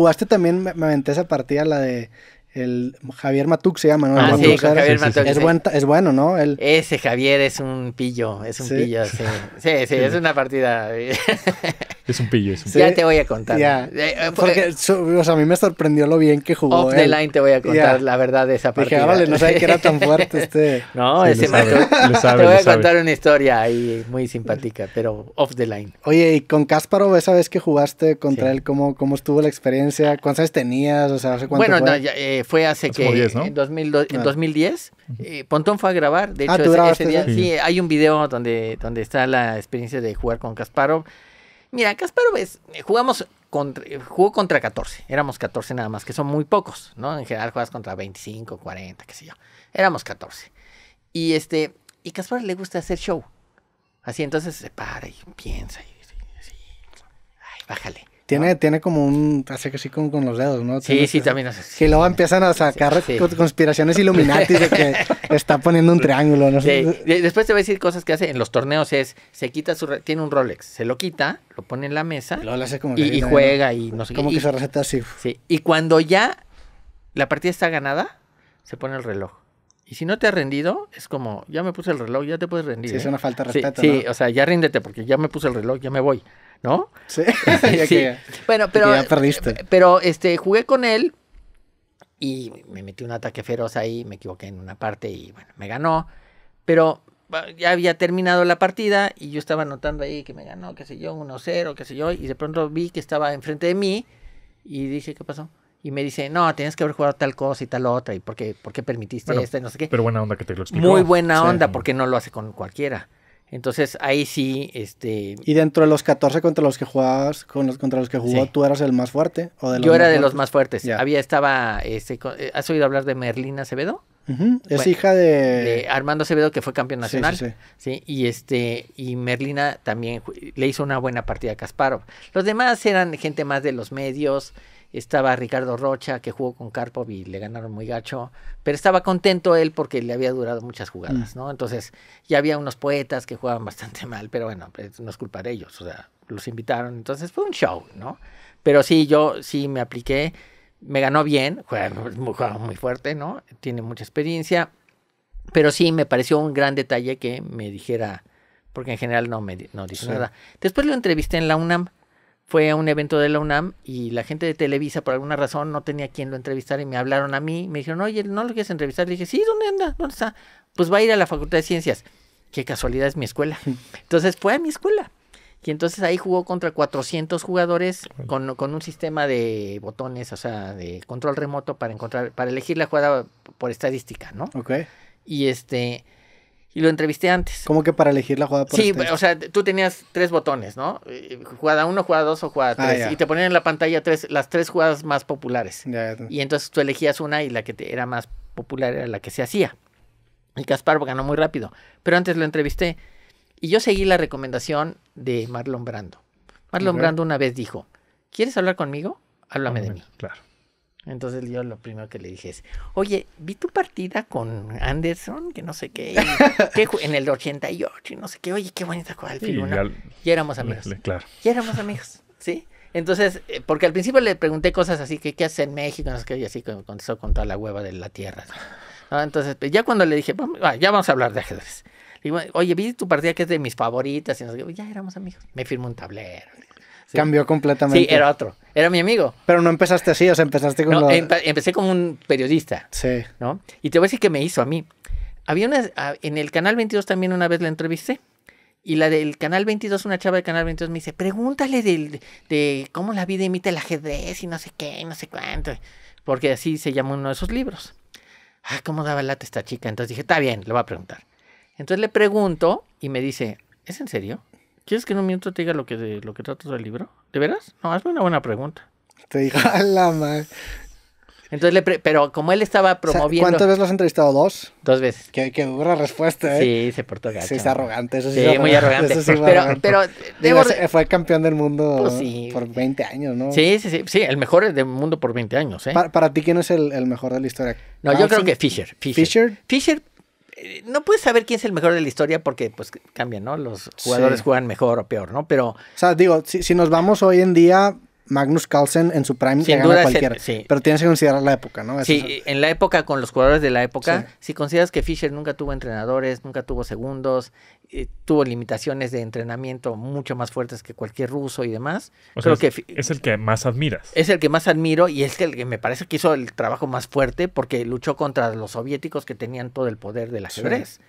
Jugaste también, me aventé esa partida, la de el Javier Matuk se llama, ¿no? Ah, sí, Javier Es, bueno, ¿no? Ese Javier es un pillo, es un pillo, sí. Sí, sí, es una partida. es un pillo, es un pillo. Ya te voy a contar. Eh, eh, Porque, o sea, a mí me sorprendió lo bien que jugó. Off the line te voy a contar la verdad de esa partida. Dije, vale, no sabía que era tan fuerte este. No, ese Matuk. te voy a contar una historia ahí muy simpática, pero off the line. Oye, y con Cásparo, esa vez que jugaste contra él, ¿cómo, ¿cómo estuvo la experiencia? ¿Cuántas veces tenías? O sea, ¿hace cuánto Bueno, fue? no, ya, eh, fue hace, que en, 2010 ah. eh, Pontón fue a grabar, de ah, hecho hay un video donde donde está la experiencia de jugar con Kasparov. Mira, Kasparov es eh, jugamos contra, eh, jugó contra 14, éramos 14 nada más, que son muy pocos, ¿no? En general juegas contra 25, 40, qué sé yo. Éramos 14. Y este y Kasparov le gusta hacer show. Así entonces se para y piensa y, ay, bájale tiene, tiene como un. Hace que sí con, con los dedos, ¿no? Sí, sí, también hace. lo que luego empiezan a sacar conspiraciones iluminatis de que está poniendo un triángulo, no sé. Después te voy a decir cosas que hace en los torneos: es. Se quita su. Tiene un Rolex, se lo quita, lo pone en la mesa. y, juega y no sé Como que y, se receta así. Sí. Y cuando ya la partida está ganada, se pone el reloj. Y si no te has rendido, es como, ya me puse el reloj, ya te puedes rendir. Sí, es ¿eh? una falta de respeto. Sí, ¿no? o sea, ya ríndete porque ya me puse el reloj, ya me voy, ¿no? Sí, bueno, pero, perdiste. pero este, jugué con él y me metí un ataque feroz ahí, me equivoqué en una parte y bueno, me ganó. Pero ya había terminado la partida y yo estaba notando ahí que me ganó, qué sé yo, 1-0, qué sé yo, y de pronto vi que estaba enfrente de mí y dije, ¿qué pasó? y me dice, no, tienes que haber jugado tal cosa y tal otra, y por qué, por qué permitiste esto y no sé qué. Pero buena onda que te lo explicó. Muy buena onda, porque no lo hace con cualquiera. Entonces ahí sí, este... Y dentro de los 14 contra los que jugabas, contra los que jugó, ¿tú eras el más fuerte? O Yo era de los más fuertes. Había, estaba, este, eh, ¿has oído hablar de Merlina Acevedo? Es hija de... Armando Acevedo, que fue campeón nacional. Sí, Y este, y Merlina también le hizo una buena partida a Kasparov. Los demás eran gente más de los medios, estaba Ricardo Rocha que jugó con Karpov y le ganaron muy gacho, pero estaba contento él porque le había durado muchas jugadas, mm. ¿no? Entonces ya había unos poetas que jugaban bastante mal, pero bueno, pues, no es culpa de ellos, o sea, los invitaron, entonces fue un show, ¿no? Pero sí, yo sí me apliqué, me ganó bien, jugaba, muy fuerte, ¿no? Tiene mucha experiencia, pero sí me pareció un gran detalle que me dijera, porque en general no me no nada. Después lo entrevisté en la UNAM fue a un evento de la UNAM y la gente de Televisa por alguna razón no tenía quien lo entrevistar y me hablaron a mí, me dijeron, oye, ¿no lo quieres entrevistar? Le dije, sí, ¿dónde anda? ¿Dónde está? Pues va a ir a la Facultad de Ciencias. Qué casualidad es mi escuela. Entonces fue a mi escuela. Y entonces ahí jugó contra 400 jugadores con, con, un sistema de botones, o sea, de control remoto para encontrar, para elegir la jugada por estadística, ¿no? Ok. Y este, y lo entrevisté antes. ¿Cómo que para elegir la jugada por Sí, o sea, tú tenías tres botones, ¿no? Jugada uno, jugada dos o jugada ah, tres. y te ponían en la pantalla tres, las tres jugadas más populares. Y entonces tú elegías una y la que te era más popular era la que se hacía. Y Caspar ganó muy rápido. Pero antes lo entrevisté. Y yo seguí la recomendación de Marlon Brando. Marlon Brando una vez dijo, ¿quieres hablar conmigo? Háblame de mí. Claro. Entonces yo lo primero que le dije es, oye, vi tu partida con Anderson, que no sé qué, en el 88 y no sé qué, oye, qué bonita jugada el y, éramos amigos. claro. éramos amigos, ¿sí? Entonces, eh, porque al principio le pregunté cosas así, que qué hace en México, no sé qué, y así contestó con toda la hueva de la tierra. Entonces, pues, ya cuando le dije, ah, ya vamos a hablar de ajedrez. Digo, oye, vi tu partida que es de mis favoritas, y nos ya éramos amigos. Me firmó un tablero. Cambió completamente. Sí, era otro. Era mi amigo. Pero no empezaste así, o sea, empezaste con... No, empecé como un periodista. Sí. ¿No? Y te voy a decir que me hizo a mí. Había una... En el Canal 22 también una vez la entrevisté. Y la del Canal 22, una chava del Canal 22 me dice, pregúntale de cómo la vida imita el ajedrez y no sé qué, no sé cuánto. Porque así se llama uno de esos libros. Ah, ¿cómo daba lata esta chica? Entonces dije, está bien, le voy a preguntar. Entonces le pregunto y me dice, ¿es en serio? ¿Quieres que en un minuto te diga lo que, de, lo que el libro? ¿De veras? No, hazme una buena pregunta. Te digo, a la Entonces, le pero como él estaba promoviendo. ¿Cuántas veces lo has entrevistado? ¿Dos? Dos veces. Qué, dura respuesta, ¿eh? Sí, se portó gacho. Sí, es arrogante. sí, muy arrogante. pero, pero fue campeón del mundo pues por 20 años, ¿no? Sí, sí, sí. Sí, el mejor del mundo por 20 años, ¿eh? Para, ti, ¿quién es el, mejor de la historia? No, yo creo que Fisher. Fisher, Fisher eh, no puedes saber quién es el mejor de la historia porque pues cambian, ¿no? Los jugadores juegan mejor o peor, ¿no? Pero... O sea, digo, si, si nos vamos hoy en día, Magnus Carlsen en su prime Sin cualquiera. Pero tienes que considerar la época, ¿no? sí, en la época, con los jugadores de la época, si consideras que Fischer nunca tuvo entrenadores, nunca tuvo segundos, eh, tuvo limitaciones de entrenamiento mucho más fuertes que cualquier ruso y demás. creo que es el que más admiras. Es el que más admiro y es el que me parece que hizo el trabajo más fuerte porque luchó contra los soviéticos que tenían todo el poder de ajedrez. Sí.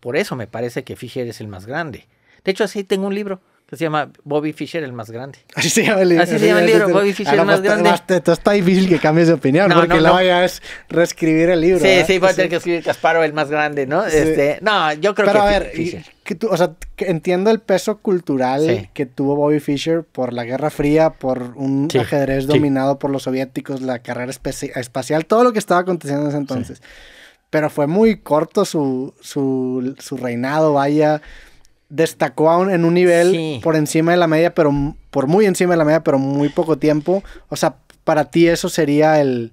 Por eso me parece que Fischer es el más grande. De hecho, así tengo un libro se llama Bobby Fischer el más grande. Así se llama el libro. Así se llama el libro, Bobby Fischer el más grande. Esto está difícil que cambies de opinión, porque no, la a vaya es reescribir el libro. Sí, ¿eh? sí, va a tener que escribir Casparo, el más grande, ¿no? Este, no, yo creo que. a ver, Fischer. Que tú, o sea, entiendo el peso cultural que tuvo Bobby Fischer por la Guerra Fría, por un ajedrez dominado por los soviéticos, la carrera espacial, todo lo que estaba aconteciendo en ese entonces. Pero fue muy corto su, su, su reinado, vaya destacó aún en un nivel por encima de la media, pero por muy encima de la media, pero muy poco tiempo. O sea, para ti eso sería el,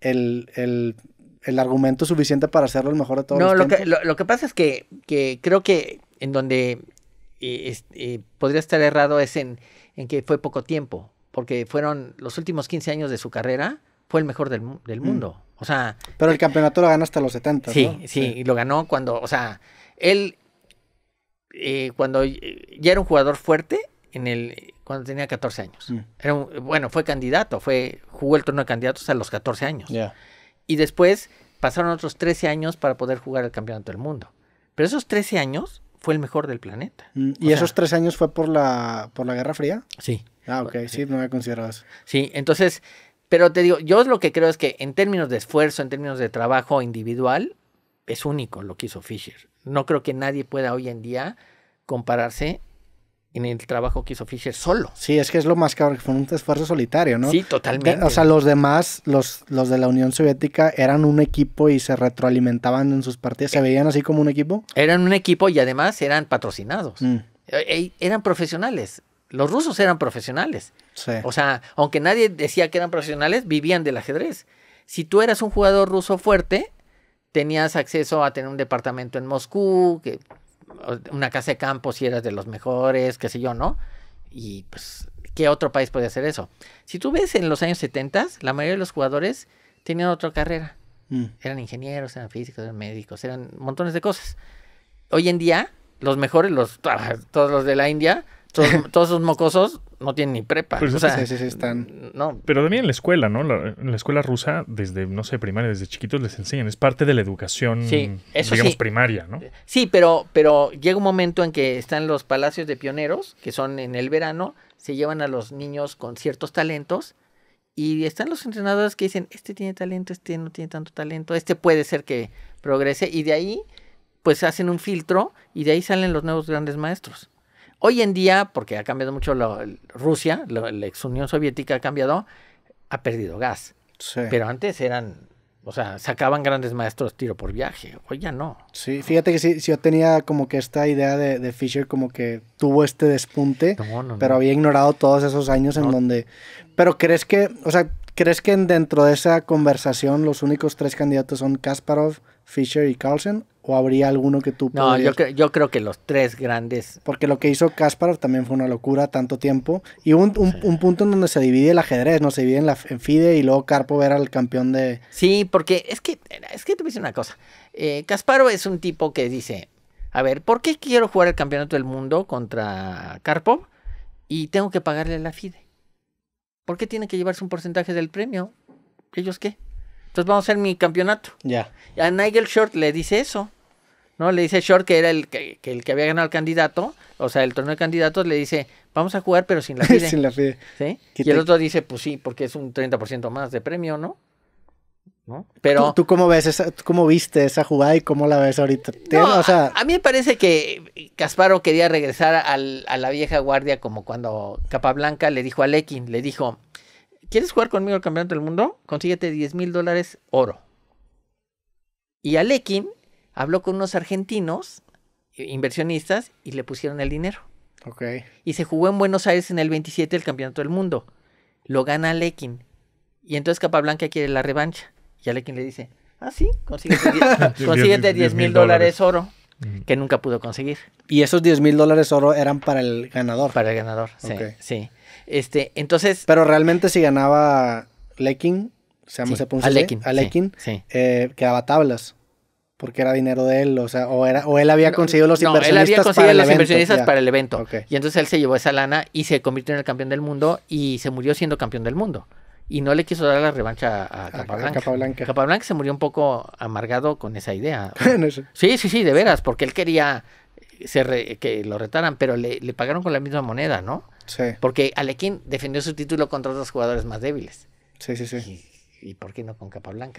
el, el, el argumento suficiente para hacerlo el mejor de todos. No, los lo, tiempos? que, lo, que pasa es que, creo que en donde eh, eh, podría estar errado es en, en que fue poco tiempo, porque fueron los últimos 15 años de su carrera, fue el mejor del, mm. mundo. O sea, pero el eh, campeonato lo gana hasta los 70. ¿no? sí, sí, y lo ganó cuando, o sea, él eh, cuando eh, ya era un jugador fuerte en el cuando tenía 14 años. Mm. bueno, fue candidato, fue jugó el turno de candidatos a los 14 años. Y después pasaron otros 13 años para poder jugar el campeonato del mundo. Pero esos 13 años fue el mejor del planeta. Mm, ¿Y esos 13 años fue por la por la Guerra Fría? Sí. Ah, ok, sí, no me considerado Sí, entonces, pero te digo, yo lo que creo es que en términos de esfuerzo, en términos de trabajo individual, es único lo que hizo Fisher no creo que nadie pueda hoy en día compararse en el trabajo que hizo Fischer solo. Sí, es que es lo más que fue un esfuerzo solitario, ¿no? Sí, totalmente. O sea, los demás, los, los de la Unión Soviética, eran un equipo y se retroalimentaban en sus partidas. ¿Se eh. veían así como un equipo? Eran un equipo y además eran patrocinados. Mm. E, e, eran profesionales. Los rusos eran profesionales. Sí. O sea, aunque nadie decía que eran profesionales, vivían del ajedrez. Si tú eras un jugador ruso fuerte, tenías acceso a tener un departamento en Moscú, una casa de campo si eras de los mejores, qué sé yo, ¿no? Y pues, ¿qué otro país podía hacer eso? Si tú ves en los años 70, la mayoría de los jugadores tenían otra carrera. Mm. Eran ingenieros, eran físicos, eran médicos, eran montones de cosas. Hoy en día, los mejores, los, ah, todos los de la India, todos, todos esos mocosos no tienen ni prepa. están... No. Pero también en la escuela, ¿no? La, en la escuela rusa, desde, no sé, primaria, desde chiquitos les enseñan. Es parte de la educación, eso digamos, primaria, ¿no? Sí, pero, pero llega un momento en que están los palacios de pioneros, que son en el verano, se llevan a los niños con ciertos talentos. Y están los entrenadores que dicen, este tiene talento, este no tiene tanto talento, este puede ser que progrese. Y de ahí, pues hacen un filtro y de ahí salen los nuevos grandes maestros. Hoy en día, porque ha cambiado mucho Rusia, la ex Unión Soviética ha cambiado, ha perdido gas. Pero antes eran, o sea, sacaban grandes maestros tiro por viaje. Hoy ya no. Sí, fíjate que si yo tenía como que esta idea de, de Fisher, como que tuvo este despunte, pero había ignorado todos esos años en donde. Pero crees que, o sea, ¿crees que dentro de esa conversación los únicos tres candidatos son Kasparov, Fisher y Carlsen? ¿O habría alguno que tú No, yo, creo, yo creo que los tres grandes. Porque lo que hizo Kasparov también fue una locura, tanto tiempo. Y un, un, punto en donde se divide el ajedrez, ¿no? Se divide en, la, FIDE y luego Carpo era el campeón de. Sí, porque es que, es que te voy una cosa. Eh, Kasparov es un tipo que dice: A ver, ¿por qué quiero jugar el campeonato del mundo contra Carpo? y tengo que pagarle la FIDE? ¿Por qué tiene que llevarse un porcentaje del premio? ¿Ellos qué? Entonces vamos a hacer mi campeonato. Ya. A Nigel Short le dice eso. ¿no? Le dice Short, que era el que, el que había ganado el candidato, o sea, el torneo de candidatos, le dice, vamos a jugar, pero sin la FIDE. sin la Y el otro dice, pues sí, porque es un 30% más de premio, ¿no? ¿No? Pero, ¿Tú, cómo ves esa, cómo viste esa jugada y cómo la ves ahorita? a, mí me parece que Casparo quería regresar a la vieja guardia como cuando Capablanca le dijo a Lekin, le dijo, ¿quieres jugar conmigo el campeonato del mundo? Consíguete 10 mil dólares oro. Y Alekin habló con unos argentinos, eh, inversionistas, y le pusieron el dinero. Y se jugó en Buenos Aires en el 27 el Campeonato del Mundo. Lo gana lekin Y entonces Capablanca quiere la revancha. Y Alekin le dice, ah, sí, consíguete 10, mil dólares oro que nunca pudo conseguir. Y esos 10 mil dólares oro eran para el ganador. Para el ganador, sí. sí. Este, entonces... Pero realmente si ganaba Lekin, se llama sí, Alekin, Alekin sí, eh, quedaba tablas porque era dinero de él, o sea, o, era, o él había conseguido los no, inversionistas, para, el evento, Y entonces él se llevó esa lana y se convirtió en el campeón del mundo y se murió siendo campeón del mundo. Y no le quiso dar la revancha a, Capablanca. Capablanca. se murió un poco amargado con esa idea. sí, sí, sí, de veras, porque él quería eh, que lo retaran, pero le, pagaron con la misma moneda, ¿no? Sí. Porque Alequín defendió su título contra otros jugadores más débiles. Sí, sí, sí. y por qué no con Capablanca?